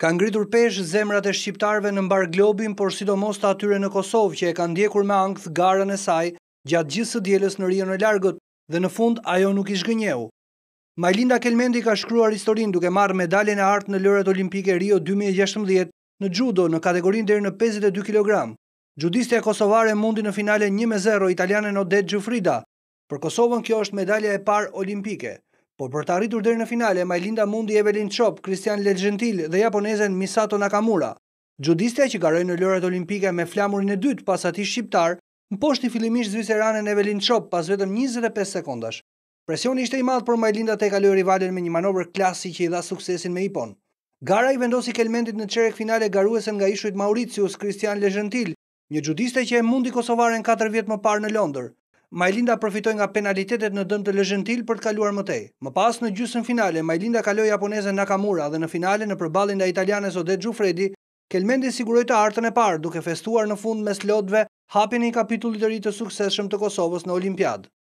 Ka ngritur pesh zemrat e shqiptarve në mbar globin, por sidomos të atyre në Kosovë që e ka ndjekur me angth garën e saj gjatë gjithë së djeles në rion e largët dhe në fund ajo nuk ish gënjehu. Majlinda Kelmendi ka shkruar historin duke marrë medaljen e artë në lëret olimpike Rio 2016 në judo në kategorin dherë në 52 kg. Gjudistja Kosovare mundi në finale 1-0 italiane në Dejë Gjufrida, Për Kosovën kjo është medalja e par olimpike. Por për të arritur dherë në finale, Majlinda mundi Evelin Chop, Kristian Legentil dhe japonezen Misato Nakamura. Gjudistja që garojnë në lëret olimpike me flamurin e dytë pas ati shqiptar, në poshti filimisht zviseranën Evelin Chop pas vetëm 25 sekundash. Presion ishte i madhë për Majlinda te kalio rivalin me një manobër klasi që i dha suksesin me Ipon. Gara i vendosi kelmentit në qerek finale garuesen nga ishujt Mauritius Kristian Legentil, një gjudiste që e mundi Kosovaren 4 vjetë më parë në Londër. Majlinda profitoj nga penalitetet në dëmë të lëgjentil për të kaluar mëtej. Më pas në gjusën finale, Majlinda kaloj japoneze Nakamura dhe në finale në përbalin dhe italianes Odet Gjufredi, Kelmendi siguroj të artën e parë duke festuar në fund mes lotve hapin i kapitullit të rritë të sukseshëm të Kosovës në Olimpiadë.